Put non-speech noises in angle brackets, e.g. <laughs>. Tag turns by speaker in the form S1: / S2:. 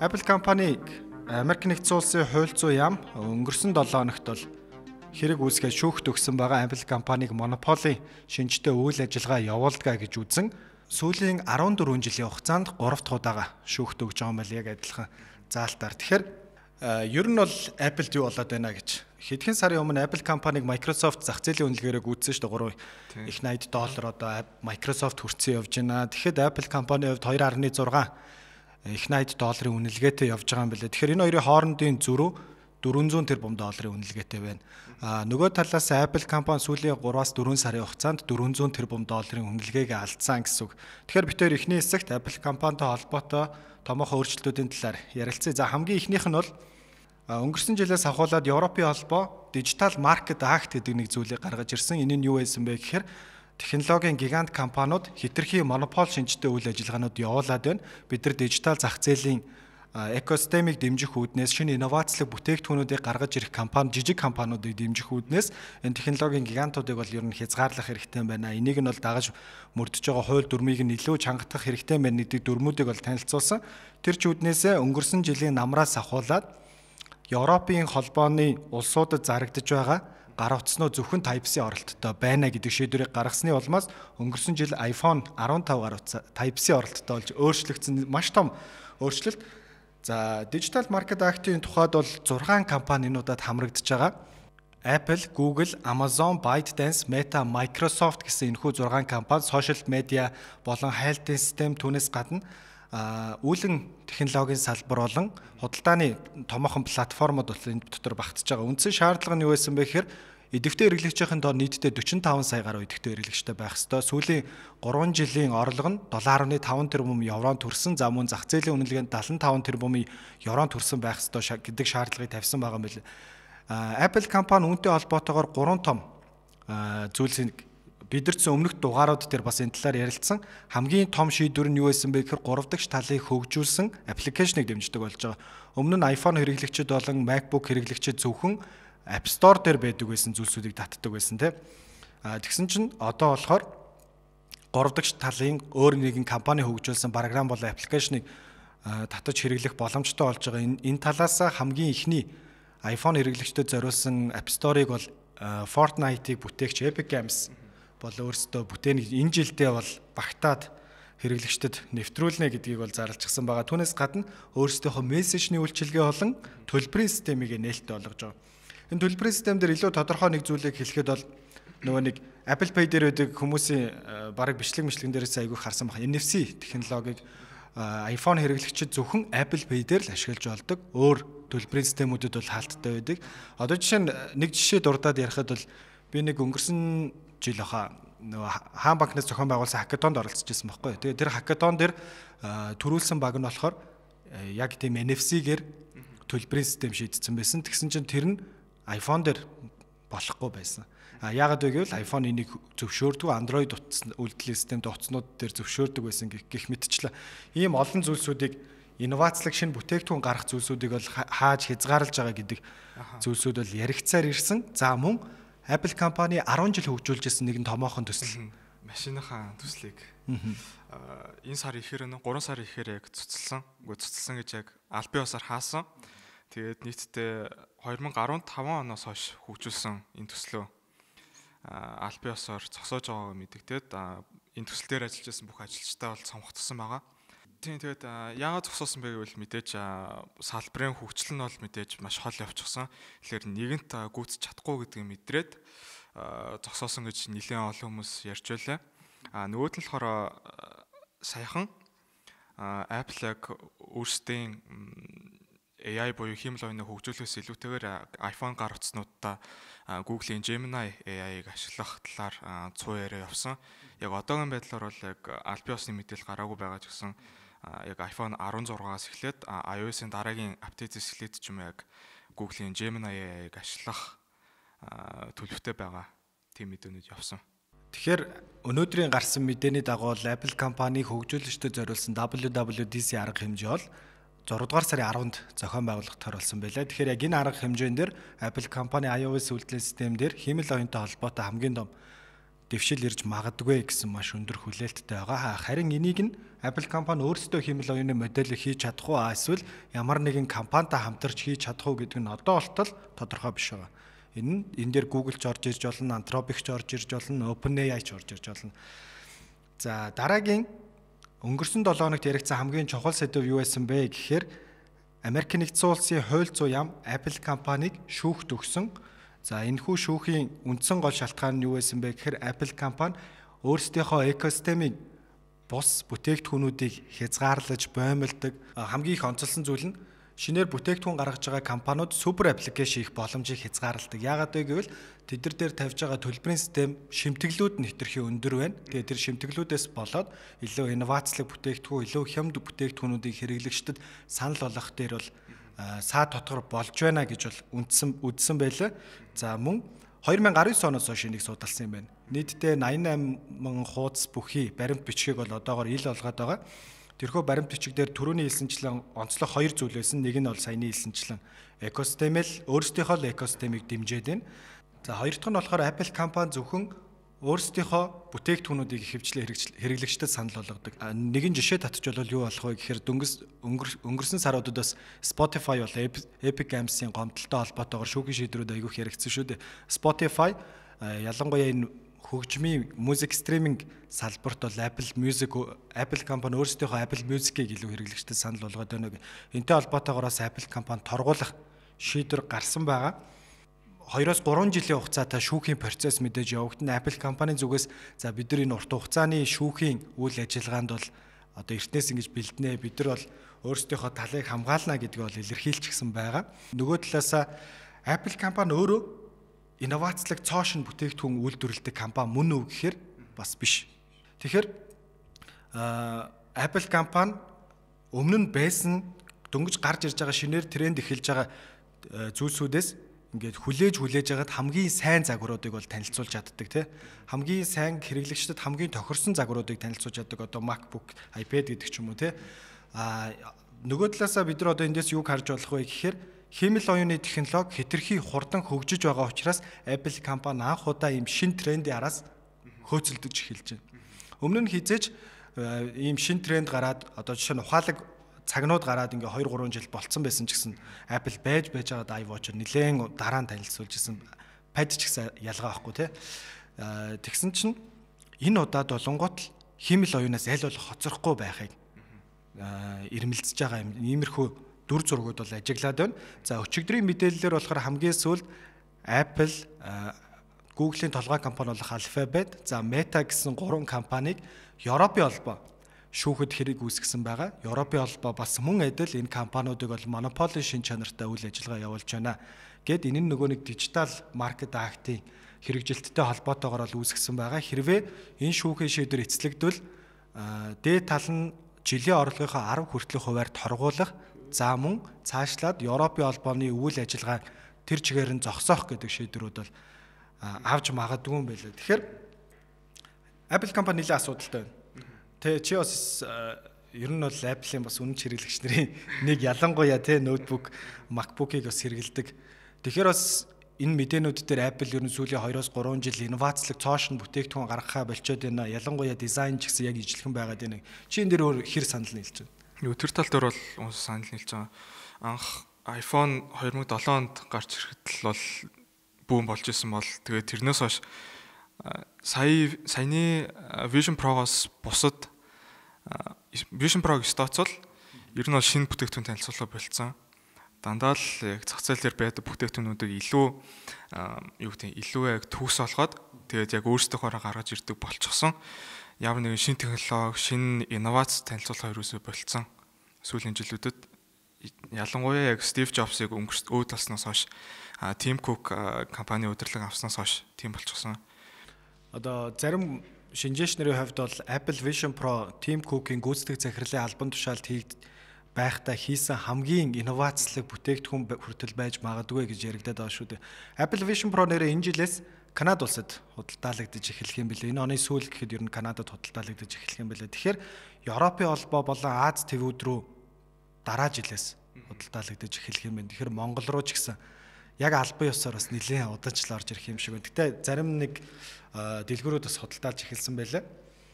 S1: Apple компаниг Америк нэгдсэн улсын хууль зүйн яам өнгөрсөн 7 хоногт бол хэрэг үүсгэж шүүхт өгсөн байгаа Apple компаниг монополийн шинжтэй үйл ажиллагаа явуулдгаа гэж үзэн сүүлийн 14 жилийн хугацаанд 3 дахь удаага шүүхт өгж байгаа юм байна яг адилхан заалтаар. Тэгэхээр э, ер нь бол Apple-д юу болоод байна гэж хэдхэн сарын өмнө Apple компаниг Microsoft зах зээлийн үнэлгээрээ гүйцсэн шүү дээ 3 их 80 доллар одоо Microsoft хүртсэн явж байна. Тэгэхэд Apple компани хувьд 2.6 их найд долларын үнэлгээтэй явж байгаа юм байна. Тэгэхээр энэ хоёрын хоорондын зөрүү 400 тэрбум долларын үнэлгээтэй байна. А нөгөө талаас Apple компани сүүлийн 3-аас 4 сарын хугацаанд 400 тэрбум долларын үнэлгээгээ алдсан гэсэн үг. Тэгэхээр бид тээр эхний хэсэгт Apple компанитай холбоотой томоохон өөрчлөлтүүдийн талаар ярилцъя. За хамгийн эхнийх нь бол өнгөрсөн жилээс авахуулаад Европын холбоо дижитал маркет акт гэдэг нэг зүйлийг гаргаж ирсэн. Энэ нь юу байсан бэ гэхээр технологийн гигант компаниуд хитрхи монопол шинжтэй үйл ажиллагаанууд явуулаад байна. Бид нар дижитал зах зээлийн экосистемийг дэмжих үүднээс шинэ инновацлог бүтээгдэхүүнүүдийг гаргаж ирэх компани жижиг компаниудыг дэмжих үүднээс энэ технологийн гигантуудыг бол ер нь хязгаарлах хэрэгтэй байна. Энийг нь бол дагаж мөрдөж байгаа хууль дүрмийг нь илүү чангатах хэрэгтэй байна гэдэг дүрмүүдийг бол танилцуулсан. Тэр ч үүднээсээ өнгөрсөн жилийн намраас ахуулаад Европын холбооны улсуудад зарагдж байгаа гар утсноо зөвхөн Type-C оролттой байна гэдэг шийдвэрийг гаргасны улмаас өнгөрсөн жил iPhone 15 гар утс Type-C оролттой болж өөрчлөгдсөн маш том өөрчлөлт. За Digital Market Act-ийн тухайд бол 6 компани энэ удаад хамрагдж байгаа. Apple, Google, Amazon, ByteDance, Meta, Microsoft гэсэн энэхүү 6 компани сошиал медиа болон хайлтын систем түүнээс гадна үүлэн технологийн салбар болон худалдааны томоохон платформод бол энд дотор багтж байгаа. Үндсэн шаардлага нь юу байсан бэ гэхээр идэвхтэй эргэлэгчийн тоо нийтдээ 45 сая гаруй идэвхтэй эргэлэгчтэй байх ёстой. Сүүлийн 3 жилийн орлого нь 7.5 тэрбум еврон төрсөн. За мөн зах зээлийн үнэлгээнд 75 тэрбум еврон төрсөн байх ёстой гэдэг шаардлагыг тавьсан байгаа юм билээ. Apple компани үүнтэй холбоотойгоор гурван том зүйлсийг Бид нар ч өмнөх дугаарууд дээр бас энэ талаар ярилцсан. Хамгийн том шийдвэр нь юу байсан бэ гэхээр 3 дахь талыг хөгжүүлсэн аппликейшнийг дэмждэг болж байгаа. Өмнө нь iPhone хэрэглэгчид болон MacBook хэрэглэгчид зөвхөн App Store дээр байдаг байсан зүйлсүүдийг татдаг байсан тийм. А тэгсэн чинь одоо болохоор 3 дахь талын өөр нэгэн компани хөгжүүлсэн програм болон аппликейшнийг татаж хэрэглэх боломжтой болж байгаа. Энэ энэ талаас хамгийн ихний iPhone хэрэглэгчдэд зориулсан App Store-ыг бол Fortnite-ийг бүтээгч Epic Games бол өөрсдөө бүтээнийг энэ жилдээ бол багтаад хэрэглэгчдэд нэвтрүүлнэ гэдгийг бол зарлжсан байгаа. Түүнээс гадна өөрсдийнхөө мессежний үйлчилгээ болон төлбөрийн системийг нээлттэй болгож байгаа. Энэ төлбөрийн систем дээр илүү тодорхой нэг зүйлийг хэлэхэд бол нөгөө нэг Apple Pay дээр байдаг хүмүүсийн э, баг бичлэг мэтлэгэн дээрээс айгүй харсан баг. NFC технологиг э, iPhone хэрэглэгчид зөвхөн Apple Pay дээр л ашиглаж болдог. Өөр төлбөрийн системүүдэд бол хаалттай байдаг. Одоо жишээ нь э, нэг жишээ дурдаад ярихад бол би нэг өнгөрсөн жил баха нөгөө хаан банкнаас зохион байгуулсан хакатонд оролцож байсан байхгүй. Тэгээ тэр хакатон дээр төрүүлсэн баг нь болохоор яг тийм NFC-гээр төлбөрийн систем шийдсэн байсан. Тэгсэн чинь тэр нь iPhone дээр болохгүй байсан. А яагаад вэ гэвэл iPhone энийг зөвшөөрдөг, Android утсан үйлдвэрлэлийн системд утаснууд дээр зөвшөөрдөг байсан гэх мэтчлээ. Ийм олон зүйлсүүдийг инновацлог шинэ бүтээгдэхүүн гарах зүйлсүүдийг бол хааж хязгаарлаж байгаа гэдэг зүйлсүүд бол яригцаар ирсэн. За мөн Apple компани 10 жил хөгжүүлж ирсэн нэгэн томоохон
S2: төсөл машиныхаа төслийг э, энэ сар ихээр нь 3 сар ихээр яг цуцлсан. Үгүй цуцлсан гэж яг аль бие усаар хаасан. Тэгээд нийтдээ 2015 оноос хойш хөгжүүлсэн энэ төслөө аль бие усаар зогсоож байгааг мэдэгдээд энэ төсөл дээр ажиллаж байсан бүх ажилчдаа бол сонгогдсон байгаа. Тийм тэгээд яагаад зогсоосон бэ гэвэл мэдээж салбарын хөгжил нь бол мэдээж маш хол явчихсан. Тэгэхээр нэгэнт гүйцэж чадахгүй гэдгийг мэдрээд зогсоосон гэж нэлээд олон хүмүүс ярьж байлаа. А нөгөөд нь болохоор саяхан Apple-аг өөрсдийн AI буюу хиймэл ойны хөгжүүлээс илүүтэйгээр iPhone гар утснуудаа Google-ийн Gemini AI-г ашиглах талаар цуу яриа явсан. Яг одоогийн байдлаар бол яг аль бие усны мэдээлэл гараагүй байгаа ч гэсэн яг iPhone 16-аас эхлээд iOS-ийн дараагийн апдейтс эхлээд ч юм яг Google-ийн Gemini-г ашиглах төлөвтэй байгаа тийм мэдээлэлд явсан.
S1: Тэгэхээр өнөөдрийн гарсан мэдээний дагуу Apple компани хөгжүүлэгчдэд зориулсан WWDC арга хэмжээ бол 6 дугаар сарын 10-нд зохион байгуулах төрөлсөн байлаа. Тэгэхээр яг энэ арга хэмжээнд Apple компани iOS үйлдвэрлэлийн системдэр хэмэл оюунтай холбоотой хамгийн том дэвшил ирж магадгүй гэсэн маш өндөр хүлээлттэй байгаа. Харин энийг нь Apple компани өөрсдөө хиймэл оюуны модельийг хийж чадах уу эсвэл ямар нэгэн компанитай хамтарч хийж чадах уу гэдэг нь одоо болтол тодорхой биш байгаа. Энэ энэ дээр Google ч орж ирж болно, Anthropic ч орж ирж болно, OpenAI ч орж ирж болно. За дараагийн өнгөрсөн 7 хоногт яригдсан хамгийн чухал сэдв юу байсан бэ гэхээр Америк нэгдсэн улсын хуйлц уяам Apple компанийг шүүхт өгсөн За энэхүү шүүхийн үндсэн гол шалтгаан нь юу байсан бэ гэхээр Apple компани өөрсдийнхөө экосистемийг бус бүтээгдэхүүнүүдийг хязгаарлаж боомлдог хамгийн их онцлсон зүйл нь шинээр бүтээгдэхүүн гаргаж байгаа компаниуд супер аппликейшн их боломжийг хязгаарладаг. Яагаад вэ гэвэл тэдгээр дээр тавьж байгаа төлбөрийн систем шимтгэлүүд нь хэтэрхий өндөр байна. Тэгээд тэр шимтгэлүүдээс болоод илүү инновацлог бүтээгдэхүүн, илүү хямд бүтээгдэхүүнүүдийг хэрэглэгчдэд санал болгох дээр бол саа дотгор болж байна гэж бол үндсэн үздсэн байлаа. За мөн 2019 оноос хойш энийг судалсан юм байна. Нийтдээ 88 мянган хуудас бүхий баримт бичгийг бол одоогоор ил олгоод байгаа. Тэрхүү баримт бичгээр түрүүний хэлсэнчлэн онцлог хоёр зүйл байсан. Нэг нь бол саяны хэлсэнчлэн экосистемэл өөрсдийнхөө л экосистемийг дэмжиж байна. За хоёр дахь нь болохоор Apple компани зөвхөн өөрсдийнхөө бүтээгдэхүүнүүдийг хөвчлээ хэрэглэгчдэд санал болгодог. Нэгэн жишээ татж болвол юу болох вэ гэхээр дөнгөс өнгөрсөн саруудаас Spotify бол Epic Games-ийн гомдолтой холбоотойгоор шүүхийн шийдрүүд аягүйх яригдсан шүү дээ. Spotify ялангуяа энэ хөгжмийн музик стриминг салбарт бол Apple Music Apple компани өөрсдийнхөө Apple Music-ийг илүү хэрэглэгчдэд санал болгоод байна. Энтэй холбоотойгоор Apple компани торгуулах шийдвэр гарсан байгаа. 2-оос 3 жилийн хугацаатай шүүхийн процесс мэдээж явагдана. Apple компани зүгээс за бид нар энэ урт хугацааны шүүхийн үйл ажиллагаанд бол одоо эртнээс ингэж бэлднэ. Бид нар бол өөрсдийнхөө талыг хамгаална гэдгийг бол илэрхийлчихсэн байгаа. Нөгөө талаасаа Apple компани өөрөө инновацлог цоошин бүтээгдэхүүн үйлдвэрлэдэг компани мөн үү гэхээр бас биш. Тэгэхээр э, Apple компани өмнө нь байсан дөнгөж гарч ирж байгаа шинээр тренд эхэлж байгаа э, зүйлсүүдээс ингээд хүлээж хүлээж хагаад хамгийн сайн загваруудыг бол танилцуулж чаддаг тий. Хамгийн сайн хэрэглэгчдэд хамгийн тохирсон загваруудыг танилцуулж чаддаг одоо MacBook, iPad гэдэг ч юм уу тий. А нөгөө талаасаа бид нар одоо эндээс юг харж болох вэ гэхээр хэмэл оюуны технологи хэтэрхий хурдан хөгжиж байгаа учраас Apple компани анх удаа ийм шин трендийн араас хөөцөлдөж эхэлж байна. Өмнө нь хизээч э, ийм шин тренд гараад одоо жишээ нь ухаалаг цагнууд гараад ингээ 2 3 жил болцсон байсан ч гэсэн Apple байж байж байгаа iWatch-ыг нэлээд дараа нь танилцуулж исэн pad ч гэсэн ялгаа байхгүй тий. Э, тэгсэн чинь энэ удаад болонгот л химэл оюунаас аль болох хоцрохгүй байхыг ирмэлцэж э, байгаа юм. Иймэрхүү дүр зургууд бол ажиглаад байна. За өчигдрийн мэдээллээр болохоор хамгийн сүүлд Apple э, Google-ийн толгой компани болох Alphabet, за Meta гэсэн гурван компаниг Европын холбоо шүүхэд хэрэг үүсгэсэн байгаа. Европын холбоо бас мөн адил энэ компаниудыг бол монополийн шин чанартай үйл ажиллагаа явуулж байна. Гэт энэ нь нөгөө нэг дижитал маркет актын хэрэгжилттэй холбоотойгоор л үүсгэсэн байгаа. Хэрвээ энэ шүүхийн шийдвэр эцэлэгдвэл дээд тал нь жилийн орлогынхоо 10 хүртэлх хуваар торгуулах за мөн цаашлаад Европын холбооны үйл ажиллагаа тэр чигээр нь зогсоох гэдэг шийдвэрүүд бол авч магадгүй юм байна. Тэгэхээр Apple компани нэлээд асуудалтай байна Тэ чи бас э, ер нь бол Apple-ийн бас үнэмж хэрэглэгч нарын <laughs> нэг ялангуяа те ноутбук, MacBook-ыг бас хэрэглэдэг. Тэгэхээр бас энэ мэдээнүүд дээр Apple ер нь сүүлийн 2-3 жил инновацлог цоошин бүтээгдэхүүн гаргахаа болчоод байна. Ялангуяа дизайн ч гэсэн яг ижилхэн байгаад байна. Чи энэ дээр өөр хэр санал нийлж
S2: байна? Тэр тал дээр бол үнс санал нийлж байгаа. Анх iPhone 2007 онд гарч ирэхэд л бол бүүн болж исэн бол тэгээ тэрнээс хойш э, сая саяны э, Vision Pro-гоос бусад Vision Pro-г стоцвол ер нь бол шинэ бүтээгдэхүүн танилцуулга болцсон. Дандаа л яг зах зээл дээр байдаг бүтээгдэхүүнүүдийг илүү юу гэдэг илүү яг төгс олгоод тэгээд яг өөрсдөө хараа гаргаж ирдэг болчихсон. Ямар нэгэн шинэ технологи, шинэ инновац танилцуулах хэрэгсээ болцсон. Сүүлийн жилүүдэд ялангуяа яг Стив Джобсыг өнгөрт өөд талснаас хойш Тим Кук компани удирдлага авснаас хойш тийм болчихсон. Одоо зарим
S1: шинжээч нарын хувьд бол Apple Vision Pro Tim Cook-ийн гүйцэтгэх захирлын албан тушаалд хийгд байхдаа хийсэн хамгийн инновацлог бүтээгдэхүүн хүртэл байж магадгүй гэж яригадаад байгаа шүү дээ. Apple Vision Pro нэрээ энэ жилээс Канада улсад худалдаалагдаж эхэлэх юм билээ. Энэ оны сүүл гэхэд ер нь Канадад худалдаалагдаж эхэлэх юм билээ. Тэгэхээр Европын холбоо болон Аз төвүүд рүү дараа жилээс худалдаалагдаж эхэлэх юм байна. Тэгэхээр Монгол руу ч гэсэн яг албан ёсоор бас нэлээд удажл орж ирэх юм шиг байна. Гэтэ зарим нэг э, дэлгүүрүүд бас худалдаалж эхэлсэн байлаа.